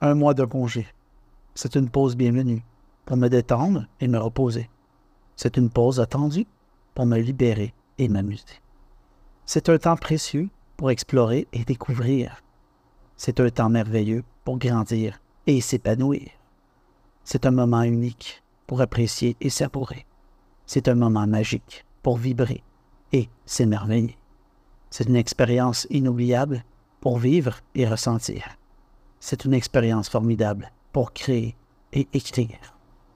un mois de congé. C'est une pause bienvenue pour me détendre et me reposer. C'est une pause attendue pour me libérer et m'amuser. C'est un temps précieux pour explorer et découvrir. C'est un temps merveilleux pour grandir et s'épanouir. C'est un moment unique pour apprécier et savourer. C'est un moment magique pour vibrer et s'émerveiller. C'est une expérience inoubliable pour vivre et ressentir. C'est une expérience formidable pour créer et écrire.